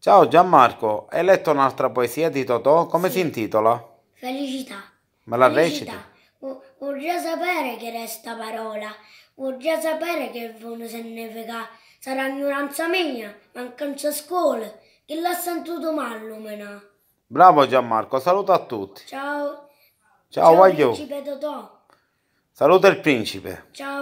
Ciao Gianmarco, hai letto un'altra poesia di Totò? Come sì. si intitola? Felicità. Ma la Felicità. recita? Vorrei sapere che resta parola, vorrei sapere che vuol significa. Sarà ignoranza mia, mancanza scuola, che l'ha sentito male mallumena. Bravo Gianmarco, saluto a tutti. Ciao. Ciao, Ciao Totò. Saluta il principe. Ciao.